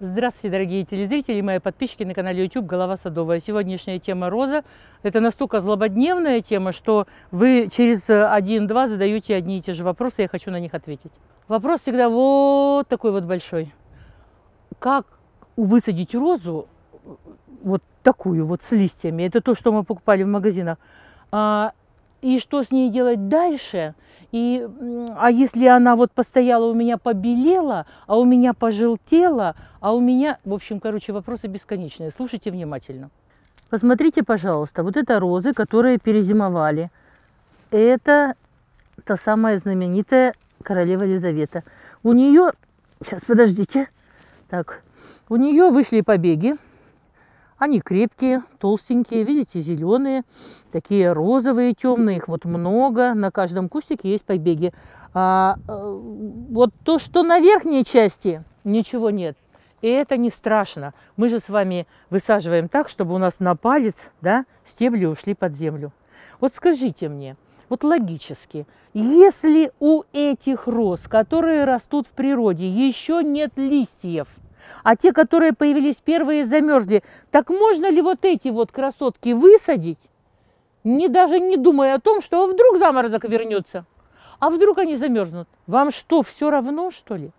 Здравствуйте, дорогие телезрители и мои подписчики на канале YouTube «Голова садовая». Сегодняшняя тема роза. Это настолько злободневная тема, что вы через э, один-два задаете одни и те же вопросы, и я хочу на них ответить. Вопрос всегда вот такой вот большой. Как высадить розу э, вот такую вот с листьями? Это то, что мы покупали в магазинах. А, и что с ней делать дальше. И, а если она вот постояла, у меня побелела, а у меня пожелтела, а у меня... В общем, короче, вопросы бесконечные. Слушайте внимательно. Посмотрите, пожалуйста, вот это розы, которые перезимовали. Это та самая знаменитая королева Елизавета. У нее... Сейчас, подождите. Так, у нее вышли побеги. Они крепкие, толстенькие, видите, зеленые, такие розовые, темные, их вот много. На каждом кустике есть побеги. А, э, вот то, что на верхней части, ничего нет. И это не страшно. Мы же с вами высаживаем так, чтобы у нас на палец да, стебли ушли под землю. Вот скажите мне, вот логически, если у этих роз, которые растут в природе, еще нет листьев – а те, которые появились первые, замерзли. Так можно ли вот эти вот красотки высадить, не даже не думая о том, что вдруг заморозок вернется, а вдруг они замерзнут? Вам что, все равно, что ли?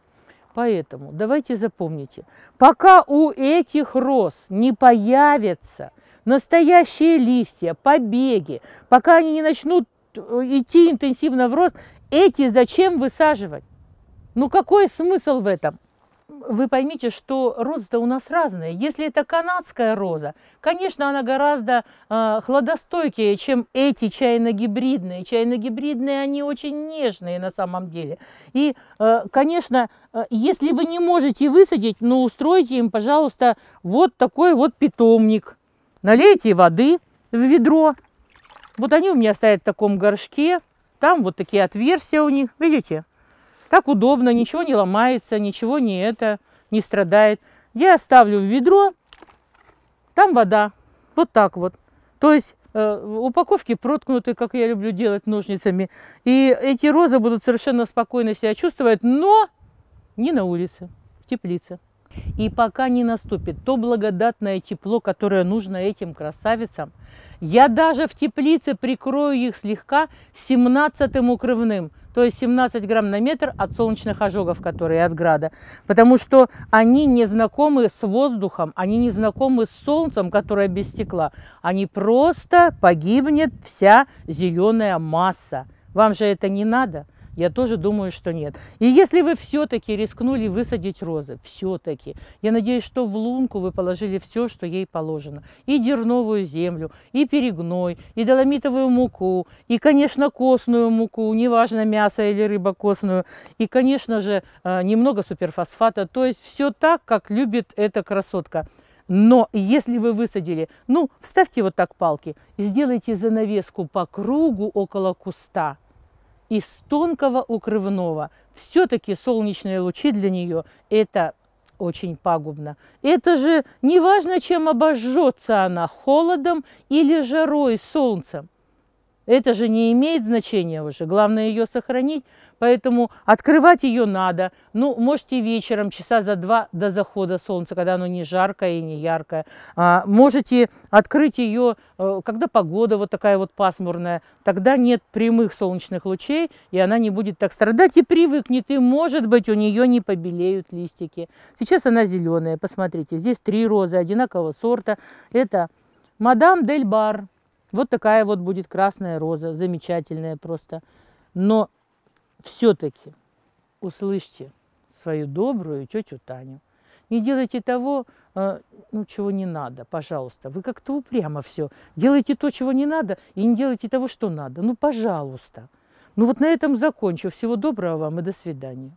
Поэтому давайте запомните, пока у этих роз не появятся настоящие листья, побеги, пока они не начнут э, идти интенсивно в рост, эти зачем высаживать? Ну какой смысл в этом? вы поймите, что розы-то у нас разные. Если это канадская роза, конечно, она гораздо э, а, хладостойкее, чем эти чайно-гибридные. Чайно-гибридные, они очень нежные на самом деле. И, э, конечно, э, если вы не можете высадить, ну, устройте им, пожалуйста, вот такой вот питомник. Налейте воды в ведро. Вот они у меня стоят в таком горшке. Там вот такие отверстия у них, видите? Так удобно, ничего не ломается, ничего не это, не страдает. Я ставлю в ведро, там вода. Вот так вот. То есть э, упаковки проткнуты, как я люблю делать ножницами. И эти розы будут совершенно спокойно себя чувствовать, но не на улице, в теплице. И пока не наступит то благодатное тепло, которое нужно этим красавицам, я даже в теплице прикрою их слегка 17-м укрывным то есть 17 грамм на метр от солнечных ожогов, которые от града. Потому что они не знакомы с воздухом, они не знакомы с солнцем, которое без стекла. Они просто погибнет вся зеленая масса. Вам же это не надо. Я тоже думаю, что нет. И если вы все-таки рискнули высадить розы, все-таки, я надеюсь, что в лунку вы положили все, что ей положено. И дерновую землю, и перегной, и доломитовую муку, и, конечно, костную муку, неважно, мясо или рыба костную, и, конечно же, э, немного суперфосфата. То есть все так, как любит эта красотка. Но если вы высадили, ну, вставьте вот так палки, сделайте занавеску по кругу около куста – из тонкого укрывного. Все-таки солнечные лучи для нее – это очень пагубно. Это же неважно, чем обожжется она – холодом или жарой, солнцем. Это же не имеет значения уже. Главное ее сохранить. Поэтому открывать ее надо. Ну, можете вечером, часа за два до захода солнца, когда оно не жаркое и не яркое. А, можете открыть ее, э, когда погода вот такая вот пасмурная. Тогда нет прямых солнечных лучей, и она не будет так страдать и привыкнет. И, может быть, у нее не побелеют листики. Сейчас она зеленая, посмотрите. Здесь три розы одинакового сорта. Это мадам дель бар. Вот такая вот будет красная роза, замечательная просто. Но все-таки услышьте свою добрую тетю Таню. Не делайте того, э, ну, чего не надо, пожалуйста. Вы как-то упрямо все. Делайте то, чего не надо, и не делайте того, что надо. Ну, пожалуйста. Ну, вот на этом закончу. Всего доброго вам и до свидания.